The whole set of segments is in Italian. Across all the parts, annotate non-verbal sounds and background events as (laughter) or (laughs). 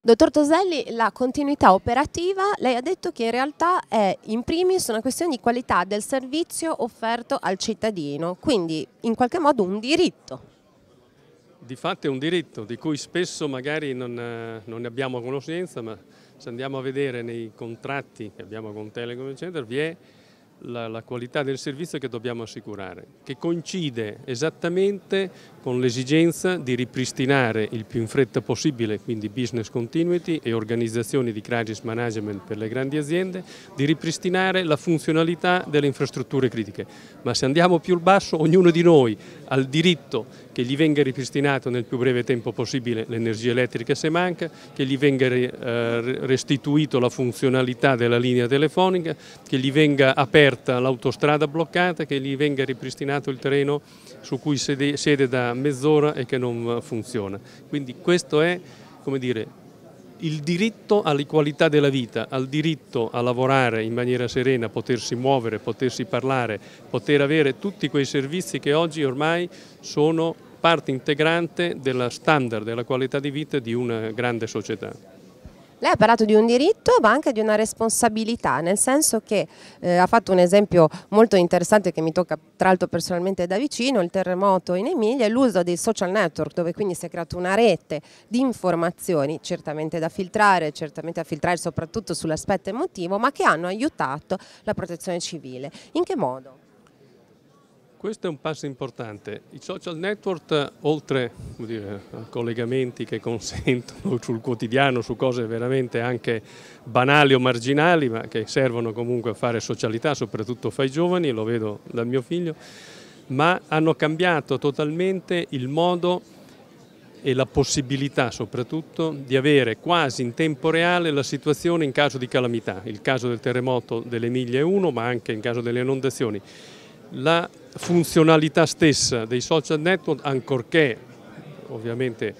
Dottor Toselli, la continuità operativa, lei ha detto che in realtà è in primis una questione di qualità del servizio offerto al cittadino, quindi in qualche modo un diritto. Di fatto è un diritto di cui spesso magari non, non ne abbiamo conoscenza, ma se andiamo a vedere nei contratti che abbiamo con Telecom Center vi è la, la, qualità del servizio che dobbiamo assicurare, che coincide esattamente con l'esigenza di ripristinare il più in fretta possibile, quindi business continuity e organizzazioni di crisis management per le grandi aziende, di ripristinare la funzionalità delle infrastrutture critiche. Ma se andiamo più in basso, ognuno di noi ha il diritto che gli venga ripristinato nel più breve tempo possibile l'energia elettrica se manca, che gli venga eh, restituito la funzionalità della linea telefonica, che gli venga aperta l'autostrada bloccata, che gli venga ripristinato il terreno su cui siede da mezz'ora e che non eh, funziona. Quindi questo è come dire, il diritto qualità della vita, al diritto a lavorare in maniera serena, potersi muovere, potersi parlare, poter avere tutti quei servizi che oggi ormai sono parte integrante della standard, della qualità di vita di una grande società. Lei ha parlato di un diritto ma anche di una responsabilità, nel senso che eh, ha fatto un esempio molto interessante che mi tocca tra l'altro personalmente da vicino, il terremoto in Emilia e l'uso dei social network dove quindi si è creata una rete di informazioni certamente da filtrare, certamente da filtrare soprattutto sull'aspetto emotivo ma che hanno aiutato la protezione civile. In che modo? Questo è un passo importante. I social network, oltre dire, a collegamenti che consentono (laughs) sul quotidiano, su cose veramente anche banali o marginali, ma che servono comunque a fare socialità, soprattutto fra i giovani, lo vedo dal mio figlio, ma hanno cambiato totalmente il modo e la possibilità soprattutto di avere quasi in tempo reale la situazione in caso di calamità, il caso del terremoto dell'Emilia è uno, ma anche in caso delle inondazioni la funzionalità stessa dei social network, ancorché ovviamente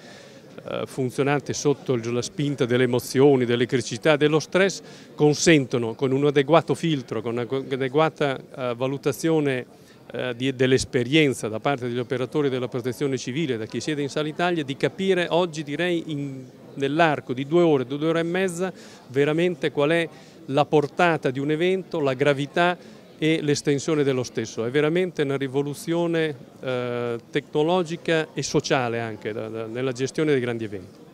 eh, funzionante sotto la spinta delle emozioni, delle criticità, dello stress, consentono con un adeguato filtro, con un'adeguata eh, valutazione eh, dell'esperienza da parte degli operatori della protezione civile, da chi siede in Sala Italia, di capire oggi direi nell'arco di due ore, due ore e mezza veramente qual è la portata di un evento, la gravità e l'estensione dello stesso. È veramente una rivoluzione eh, tecnologica e sociale anche da, da, nella gestione dei grandi eventi.